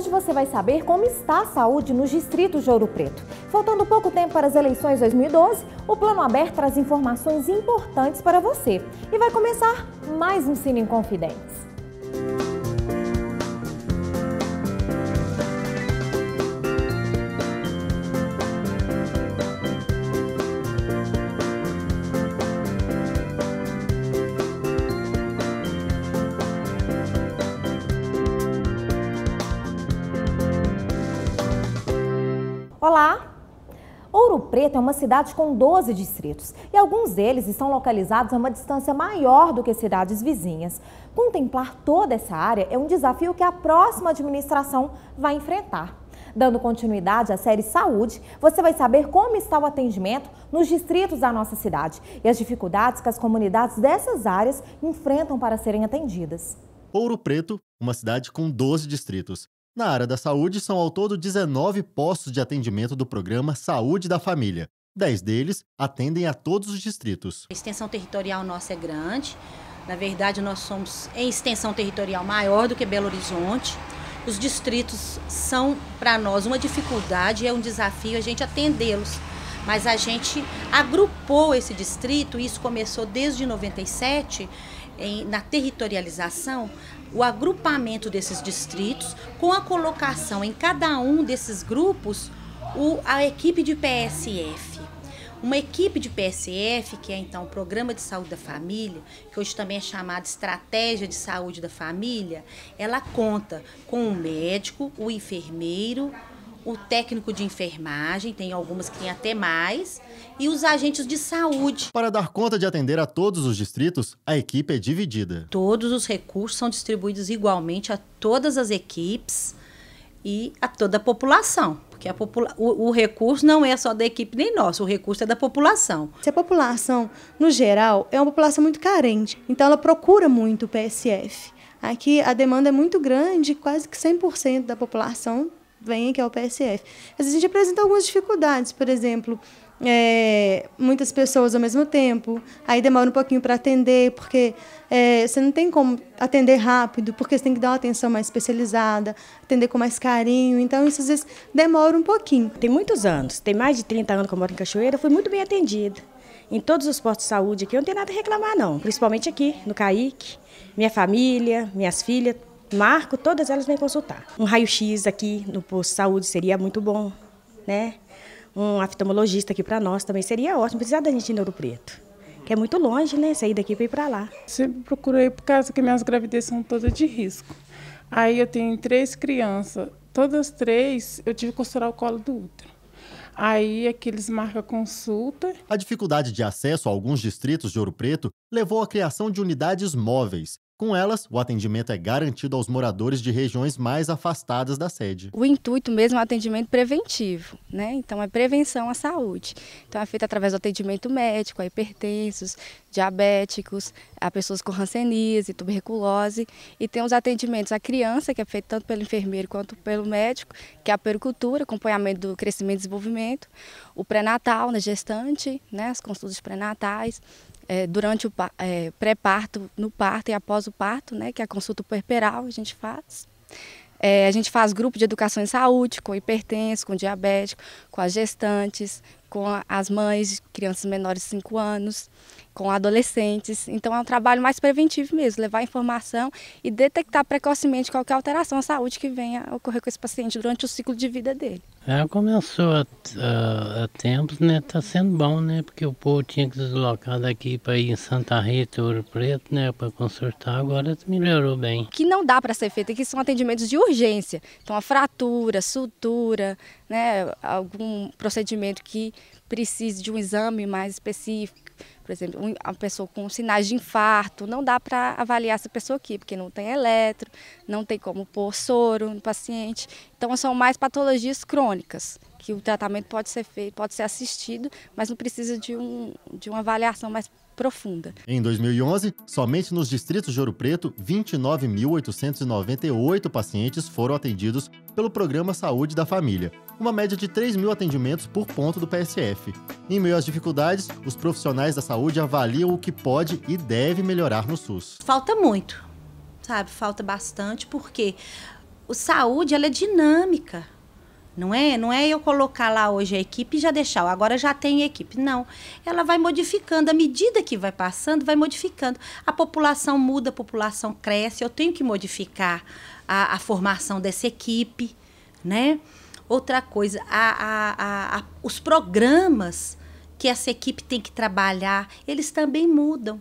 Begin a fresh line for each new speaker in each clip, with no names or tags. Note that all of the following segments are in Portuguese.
Hoje você vai saber como está a saúde nos distritos de Ouro Preto. Faltando pouco tempo para as eleições 2012, o Plano Aberto traz informações importantes para você. E vai começar mais um Cine Confidentes. Olá! Ouro Preto é uma cidade com 12 distritos e alguns deles estão localizados a uma distância maior do que cidades vizinhas. Contemplar toda essa área é um desafio que a próxima administração vai enfrentar. Dando continuidade à série Saúde, você vai saber como está o atendimento nos distritos da nossa cidade e as dificuldades que as comunidades dessas áreas enfrentam para serem atendidas.
Ouro Preto, uma cidade com 12 distritos, na área da saúde, são ao todo 19 postos de atendimento do programa Saúde da Família. Dez deles atendem a todos os distritos. A
extensão territorial nossa é grande. Na verdade, nós somos em extensão territorial maior do que Belo Horizonte. Os distritos são, para nós, uma dificuldade, é um desafio a gente atendê-los. Mas a gente agrupou esse distrito, e isso começou desde 97, em, na territorialização o agrupamento desses distritos, com a colocação em cada um desses grupos o, a equipe de PSF. Uma equipe de PSF, que é então o Programa de Saúde da Família, que hoje também é chamada Estratégia de Saúde da Família, ela conta com o médico, o enfermeiro, o técnico de enfermagem, tem algumas que tem até mais,
e os agentes de saúde. Para dar conta de atender a todos os distritos, a equipe é dividida. Todos os recursos são distribuídos igualmente a todas as equipes
e a toda a população. Porque popula o, o, recurso não é só da equipe nem nosso, o recurso é da população. Se a população, no geral, é uma população muito carente, então ela procura muito o PSF. Aqui a demanda é muito grande, quase que 100% da população vem, que é o PSF. Às vezes a gente apresenta algumas dificuldades, por exemplo, é, muitas pessoas ao mesmo tempo, aí demora um pouquinho para atender, porque é, você não tem como atender rápido, porque você tem que dar uma atenção mais especializada, atender com mais carinho, então isso às vezes demora um pouquinho. Tem muitos
anos, tem mais de 30 anos que eu moro em Cachoeira, fui muito bem atendida. Em todos os postos de saúde aqui, eu não tenho nada a reclamar, não. Principalmente aqui, no CAIC, minha família, minhas filhas, marco, todas elas vêm consultar. Um raio-x aqui no posto de saúde seria muito bom, né? Um oftalmologista aqui para nós também seria ótimo, precisar da gente em Ouro Preto. Que é muito longe, né? Sair daqui para ir para lá. Sempre
procurei por causa que minhas gravidez são todas de risco. Aí eu tenho três crianças. Todas três eu tive que costurar o colo do útero. Aí é que eles marcam
consulta. A dificuldade de acesso a alguns distritos de Ouro Preto levou à criação de unidades móveis, com elas, o atendimento é garantido aos moradores de regiões mais afastadas da sede. O
intuito mesmo é o atendimento preventivo, né? Então é prevenção à saúde. Então é feito através do atendimento médico a hipertensos, diabéticos, a pessoas com Hanseníase, tuberculose e tem os atendimentos à criança, que é feito tanto pelo enfermeiro quanto pelo médico, que é a pericultura, acompanhamento do crescimento e desenvolvimento, o pré-natal na né, gestante, né, as consultas pré-natais, é, durante o é, pré-parto, no parto e após o parto, né, que é a consulta puerperal a gente faz. É, a gente faz grupo de educação em saúde com hipertensos, com diabéticos, com as gestantes, com as mães de crianças menores de 5 anos, com adolescentes. Então é um trabalho mais preventivo mesmo, levar informação e detectar precocemente qualquer alteração à saúde que venha a ocorrer com esse paciente durante o ciclo de vida dele.
Ela é, começou há a, tempos, né? Tá sendo bom, né? Porque o povo tinha que deslocar daqui para ir em Santa Rita, Ouro Preto, né? Para consertar, agora melhorou bem. O
que não dá para ser feito aqui são atendimentos de urgência. Então, a fratura, sutura, né? Algum procedimento que precise de um exame mais específico por exemplo, uma pessoa com sinais de infarto, não dá para avaliar essa pessoa aqui, porque não tem eletro, não tem como pôr soro no paciente. Então, são mais patologias crônicas, que o tratamento pode ser feito, pode ser assistido, mas não precisa de, um, de uma avaliação mais profunda.
Em 2011, somente nos distritos de Ouro Preto, 29.898 pacientes foram atendidos pelo Programa Saúde da Família, uma média de 3 mil atendimentos por ponto do PSF. Em meio às dificuldades, os profissionais da saúde avaliam o que pode e deve melhorar no SUS.
Falta muito, sabe? Falta bastante, porque o saúde ela é dinâmica. Não é, não é eu colocar lá hoje a equipe e já deixar, agora já tem equipe. Não. Ela vai modificando, à medida que vai passando, vai modificando. A população muda, a população cresce, eu tenho que modificar a, a formação dessa equipe, né? Outra coisa, a, a, os programas que essa equipe tem que trabalhar, eles também mudam.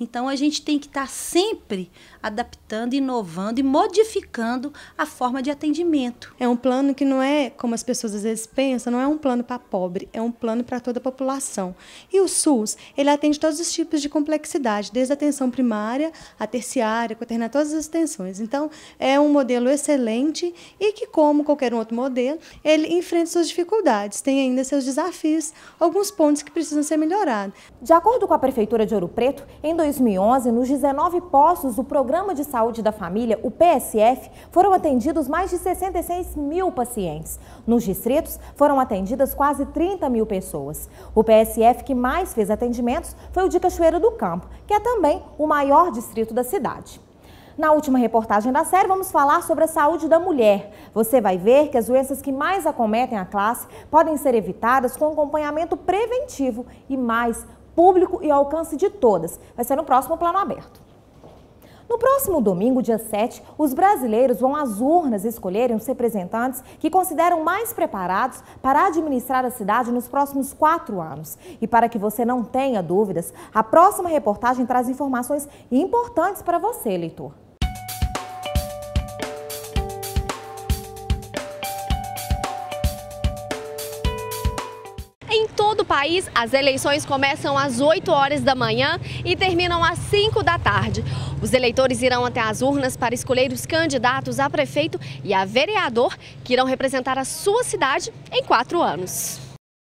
Então a gente tem que estar tá sempre adaptando, inovando e modificando a forma de atendimento. É um plano que não é, como as pessoas às vezes pensam, não é um plano para pobre, é um plano para toda a população. E o SUS, ele atende todos os tipos de complexidade, desde a atenção primária, a terciária, quaternária, todas as extensões. Então, é um modelo excelente e que, como qualquer outro modelo, ele enfrenta suas dificuldades, tem ainda seus desafios,
alguns pontos que precisam ser melhorados. De acordo com a Prefeitura de Ouro Preto, em 2020, 2011, nos 19 postos do Programa de Saúde da Família, o PSF, foram atendidos mais de 66 mil pacientes. Nos distritos, foram atendidas quase 30 mil pessoas. O PSF que mais fez atendimentos foi o de Cachoeira do Campo, que é também o maior distrito da cidade. Na última reportagem da série, vamos falar sobre a saúde da mulher. Você vai ver que as doenças que mais acometem a classe podem ser evitadas com acompanhamento preventivo e mais público e ao alcance de todas. Vai ser no próximo plano aberto. No próximo domingo, dia 7, os brasileiros vão às urnas escolherem os representantes que consideram mais preparados para administrar a cidade nos próximos quatro anos. E para que você não tenha dúvidas, a próxima reportagem traz informações importantes para você, eleitor.
país, as eleições começam às 8 horas da manhã e terminam às 5 da tarde. Os eleitores irão até as urnas para escolher os candidatos a prefeito e a vereador que irão representar a sua cidade em quatro anos.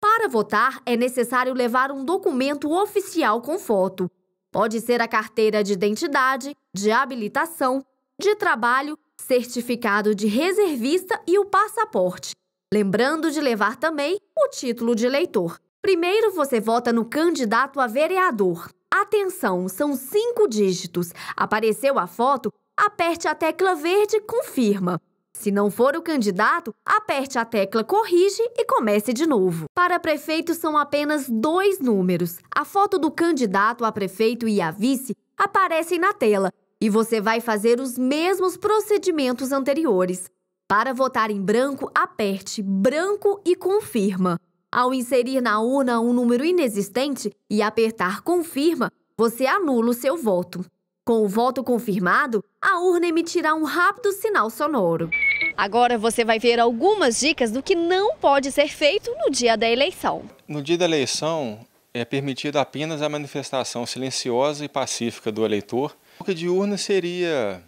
Para votar, é necessário levar um documento oficial com foto. Pode ser a carteira de identidade, de habilitação, de trabalho, certificado de reservista e o passaporte. Lembrando de levar também o título de eleitor. Primeiro você vota no candidato a vereador. Atenção, são cinco dígitos. Apareceu a foto? Aperte a tecla verde Confirma. Se não for o candidato, aperte a tecla Corrige e comece de novo. Para prefeito, são apenas dois números. A foto do candidato a prefeito e a vice aparecem na tela e você vai fazer os mesmos procedimentos anteriores. Para votar em branco, aperte Branco e confirma. Ao inserir na urna um número inexistente e apertar confirma, você anula o seu voto. Com o voto confirmado, a urna emitirá um rápido sinal sonoro. Agora você vai ver algumas dicas do que não pode ser feito no dia da eleição.
No dia da eleição, é permitida apenas a manifestação silenciosa e pacífica do eleitor. A de urna seria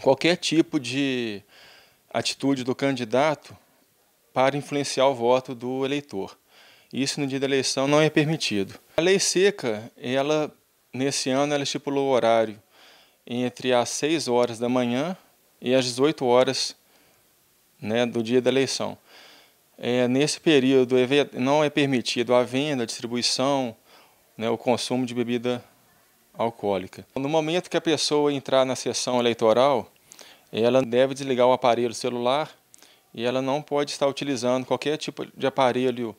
qualquer tipo de atitude do candidato para influenciar o voto do eleitor. Isso no dia da eleição não é permitido. A lei seca, ela nesse ano ela estipulou o horário entre as 6 horas da manhã e as 18 horas né, do dia da eleição. É, nesse período é não é permitido a venda, a distribuição, né, o consumo de bebida alcoólica. No momento que a pessoa entrar na sessão eleitoral, ela deve desligar o aparelho celular e ela não pode estar utilizando qualquer tipo de aparelho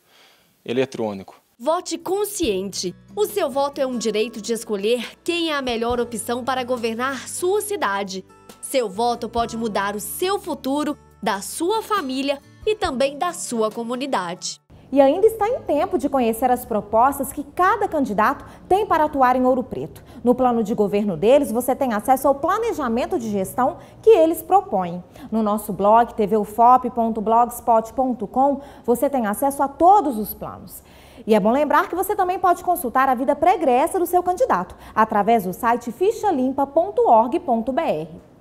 eletrônico.
Vote consciente. O seu voto é um direito de escolher quem é a melhor opção para governar sua cidade. Seu voto pode mudar o seu futuro, da sua família e também da sua comunidade
e ainda está em tempo de conhecer as propostas que cada candidato tem para atuar em Ouro Preto. No plano de governo deles, você tem acesso ao planejamento de gestão que eles propõem. No nosso blog, tvufop.blogspot.com, você tem acesso a todos os planos. E é bom lembrar que você também pode consultar a vida pregressa do seu candidato através do site fichalimpa.org.br.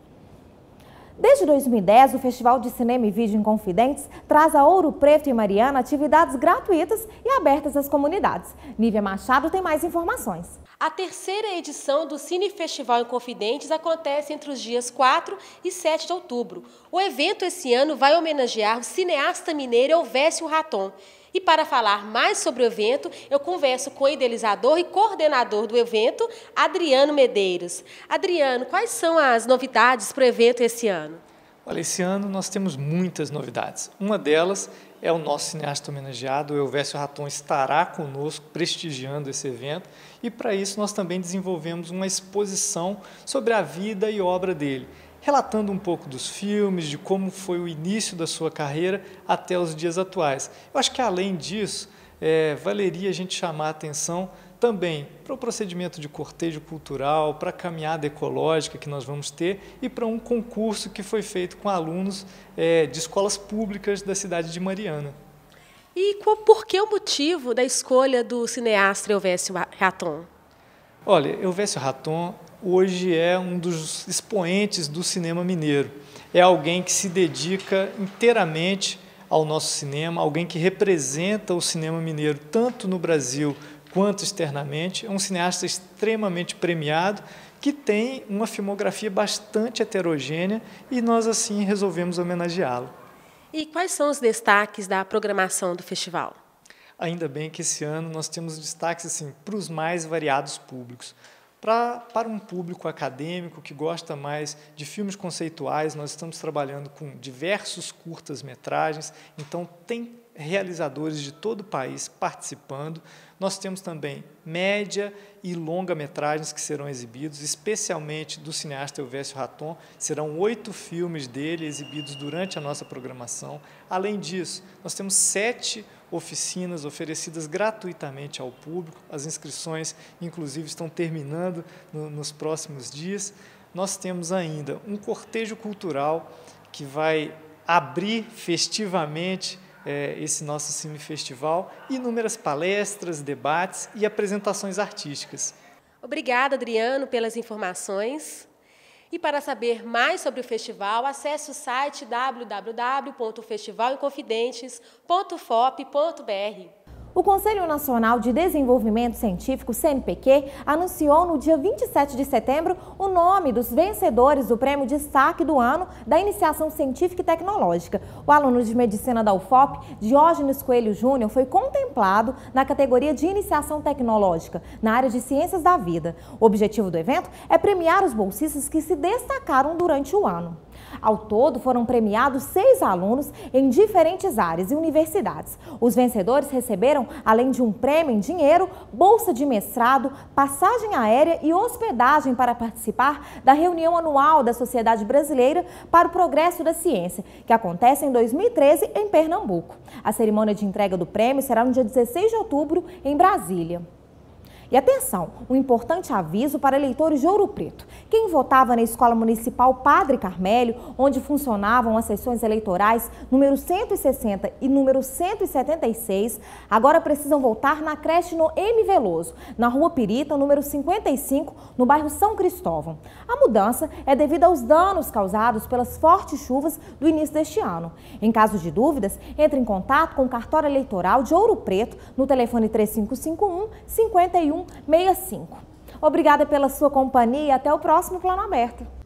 Desde 2010, o Festival de Cinema e Vídeo em Confidentes traz a Ouro Preto e Mariana atividades gratuitas e abertas às comunidades. Nívia Machado tem mais informações.
A terceira edição do Cine Festival em Confidentes acontece entre os dias 4 e 7 de outubro. O evento esse ano vai homenagear o cineasta mineiro Elvésio Raton. E para falar mais sobre o evento, eu converso com o idealizador e coordenador do evento, Adriano Medeiros. Adriano, quais são as novidades para o evento esse ano?
Olha, esse ano nós temos muitas novidades. Uma delas é o nosso cineasta homenageado, o Elvésio Raton, estará conosco prestigiando esse evento. E para isso nós também desenvolvemos uma exposição sobre a vida e obra dele relatando um pouco dos filmes, de como foi o início da sua carreira até os dias atuais. Eu acho que além disso, é, valeria a gente chamar a atenção também para o procedimento de cortejo cultural, para a caminhada ecológica que nós vamos ter e para um concurso que foi feito com alunos é, de escolas públicas da cidade de Mariana.
E qual, por que o motivo da escolha do cineasta Elvésio Raton?
Olha, Elvésio Raton hoje é um dos expoentes do cinema mineiro. É alguém que se dedica inteiramente ao nosso cinema, alguém que representa o cinema mineiro tanto no Brasil quanto externamente. É um cineasta extremamente premiado que tem uma filmografia bastante heterogênea e nós assim resolvemos homenageá-lo.
E quais são os destaques da programação do festival?
Ainda bem que esse ano nós temos destaques assim para os mais variados públicos. Pra, para um público acadêmico que gosta mais de filmes conceituais, nós estamos trabalhando com diversos curtas-metragens, então tem realizadores de todo o país participando. Nós temos também média e longa-metragens que serão exibidos, especialmente do cineasta Elvésio Raton. Serão oito filmes dele exibidos durante a nossa programação. Além disso, nós temos sete oficinas oferecidas gratuitamente ao público. As inscrições, inclusive, estão terminando no, nos próximos dias. Nós temos ainda um cortejo cultural que vai abrir festivamente é, esse nosso cinefestival, inúmeras palestras, debates e apresentações artísticas.
Obrigada, Adriano, pelas informações. E para saber mais sobre o festival, acesse o site www.festivalinconfidentes.fop.br.
O Conselho Nacional de Desenvolvimento Científico, CNPq, anunciou no dia 27 de setembro o nome dos vencedores do Prêmio Destaque do Ano da Iniciação Científica e Tecnológica. O aluno de medicina da UFOP, Diógenes Coelho Júnior, foi contemplado na categoria de Iniciação Tecnológica, na área de Ciências da Vida. O objetivo do evento é premiar os bolsistas que se destacaram durante o ano. Ao todo, foram premiados seis alunos em diferentes áreas e universidades. Os vencedores receberam, além de um prêmio em dinheiro, bolsa de mestrado, passagem aérea e hospedagem para participar da reunião anual da Sociedade Brasileira para o Progresso da Ciência, que acontece em 2013 em Pernambuco. A cerimônia de entrega do prêmio será no dia 16 de outubro, em Brasília. E atenção, um importante aviso para eleitores de Ouro Preto. Quem votava na Escola Municipal Padre Carmélio, onde funcionavam as sessões eleitorais número 160 e número 176, agora precisam votar na creche no M Veloso, na Rua Pirita, número 55, no bairro São Cristóvão. A mudança é devido aos danos causados pelas fortes chuvas do início deste ano. Em caso de dúvidas, entre em contato com o cartório eleitoral de Ouro Preto no telefone 3551 51 3165. Obrigada pela sua companhia até o próximo Plano Aberto.